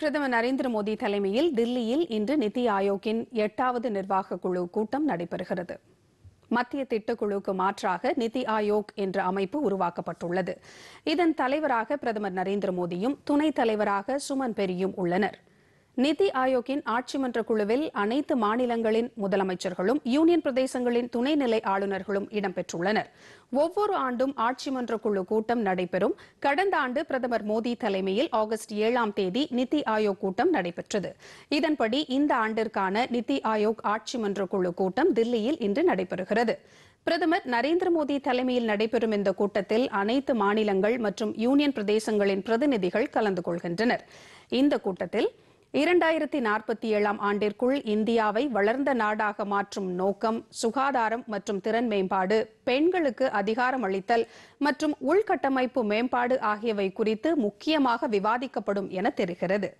பிரதமர் நரேந்திர மோடி தலைமையில் தில்லியில் இன்று நிதி ஆயோக்கின் எட்டாவது நிர்வாக குழு கூட்டம் நடைபெறுகிறது மத்திய திட்டக்குழுக்கு மாற்றாக நிதி ஆயோக் என்ற அமைப்பு உருவாக்கப்பட்டுள்ளது இதன் தலைவராக பிரதமர் நரேந்திர மோடியும் துணைத் தலைவராக சுமன் பெரியும் உள்ளனர் நிதி ஆயோக்கின் ஆட்சி மன்ற குழுவில் அனைத்து மாநிலங்களின் முதலமைச்சர்களும் யூனியன் பிரதேசங்களின் துணைநிலை ஆளுநர்களும் இடம்பெற்றுள்ளனர் ஒவ்வொரு ஆண்டும் ஆட்சி மன்ற குழு கூட்டம் நடைபெறும் கடந்த ஆண்டு பிரதமர் மோடி தலைமையில் ஆகஸ்ட் ஏழாம் தேதி நிதி ஆயோக் கூட்டம் நடைபெற்றது இதன்படி இந்த ஆண்டிற்கான நிதி ஆயோக் ஆட்சி மன்ற குழு கூட்டம் தில்லியில் இன்று நடைபெறுகிறது பிரதமர் நரேந்திர மோடி தலைமையில் நடைபெறும் இந்த கூட்டத்தில் அனைத்து மாநிலங்கள் மற்றும் யூனியன் பிரதேசங்களின் பிரதிநிதிகள் கலந்து கொள்கின்றனர் இந்த கூட்டத்தில் இரண்டாயிரத்தி நாற்பத்தி ஏழாம் ஆண்டிற்குள் இந்தியாவை வளர்ந்த நாடாக மாற்றும் நோக்கம் சுகாதாரம் மற்றும் திறன் மேம்பாடு பெண்களுக்கு அதிகாரம் அளித்தல் மற்றும் உள்கட்டமைப்பு மேம்பாடு ஆகியவை குறித்து முக்கியமாக விவாதிக்கப்படும் என தெரிகிறது